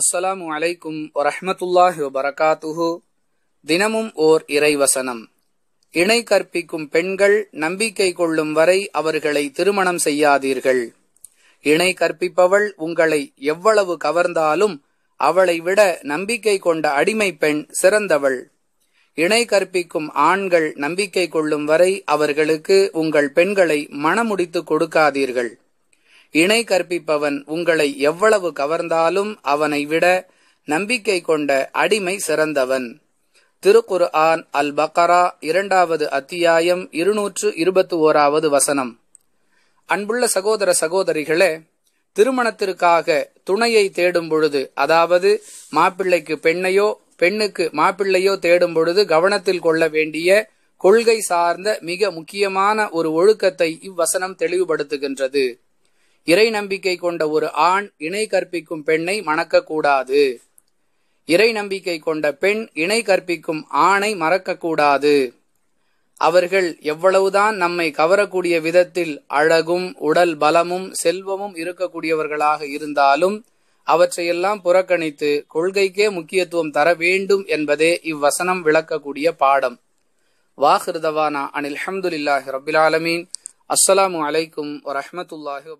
அஸ்ஸலாமு அலைக்கும் வரஹமத்துல்லாஹி வபரகாத்துஹு தினமும் ஓர் இறைவசனம் இணை கற்பிக்கும் பெண்கள் நம்பிக்கை கொள்ளும் வரை அவர்களை திருமணம் செய்யாதீர்கள் இணை கற்பிப்பவள் உங்களை எவ்வளவு கவர்ந்தாலும் அவளை விட நம்பிக்கை கொண்ட அடிமை பெண் சிறந்தவள் இணை கற்பிக்கும் ஆண்கள் நம்பிக்கை கொள்ளும் வரை அவர்களுக்கு உங்கள் பெண்களை மனமுடித்து கொடுக்காதீர்கள் இணை கற்பிப்பவன் உங்களை எவ்வளவு கவர்ந்தாலும் அவனை விட நம்பிக்கை கொண்ட அடிமை சிறந்தவன் திருக்குர் ஆன் அல் பக்கரா இரண்டாவது அத்தியாயம் இருநூற்று இருபத்தி ஓராவது வசனம் அன்புள்ள சகோதர சகோதரிகளே திருமணத்திற்காக துணையை தேடும் பொழுது அதாவது மாப்பிள்ளைக்கு பெண்ணையோ பெண்ணுக்கு மாப்பிள்ளையோ தேடும் பொழுது கவனத்தில் கொள்ள வேண்டிய கொள்கை சார்ந்த மிக முக்கியமான ஒரு ஒழுக்கத்தை இவ்வசனம் தெளிவுபடுத்துகின்றது இறை நம்பிக்கை கொண்ட ஒரு ஆண் இணை கற்பிக்கும் பெண்ணை மணக்கக்கூடாது இறை நம்பிக்கை கொண்ட பெண் இணை கற்பிக்கும் ஆணை மறக்கக்கூடாது அவர்கள் எவ்வளவுதான் நம்மை கவரக்கூடிய விதத்தில் அழகும் உடல் பலமும் செல்வமும் இருக்கக்கூடியவர்களாக இருந்தாலும் அவற்றையெல்லாம் புறக்கணித்து கொள்கைக்கே முக்கியத்துவம் தர வேண்டும் என்பதே இவ்வசனம் விளக்கக்கூடிய பாடம் வாஹிருதவானா அனில் அஹமதுல்லாஹி ரபிலாலமீன் அஸ்ஸலாமு அலைக்கும் வரஹமத்துல்லாஹி